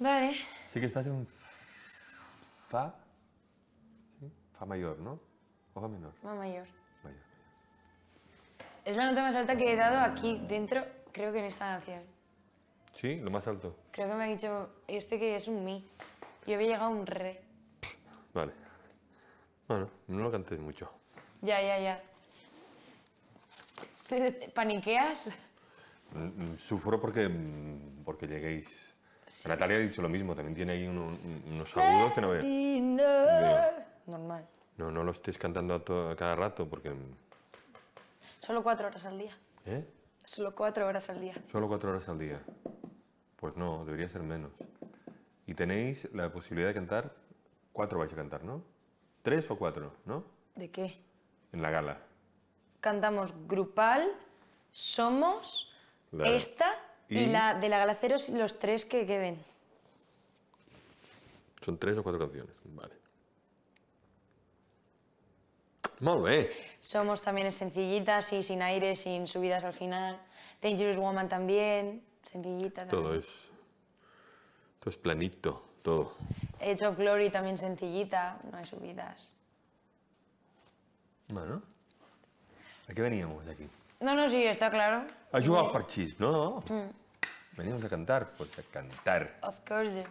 Vale. Sí que estás en Fa. Fa mayor, ¿no? ¿O Fa menor? Fa mayor. Es la nota más alta que he dado aquí dentro, creo que en esta canción. ¿Sí? ¿Lo más alto? Creo que me ha dicho este que es un mi. Yo había llegado a un re. Vale. Bueno, no lo cantes mucho. Ya, ya, ya. ¿Te ¿Paniqueas? Mm, mm, sufro porque, mm, porque lleguéis Natalia ha dicho lo mismo, también tiene ahí unos agudos que no veo. Normal. No, no lo estés cantando a, todo, cada rato porque... Solo cuatro horas al día. ¿Eh? Solo cuatro horas al día. Solo cuatro horas al día. Pues no, debería ser menos. Y tenéis la posibilidad de cantar, cuatro vais a cantar, ¿no? Tres o cuatro, ¿no? ¿De qué? En la gala. Cantamos grupal, somos, esta y, la de la Galaceros, los tres que queden. Son tres o cuatro canciones, vale. Malo, Somos también sencillitas y sin aire, sin subidas al final. Dangerous Woman también, sencillita. Todo es, todo es planito, todo. Edge of Glory también sencillita, no hay subidas. Bueno. ¿A qué veníamos de aquí? No, no, sí, està claro. A jugar al parxís, no? Mm. Venim a cantar, pues a cantar. Of course.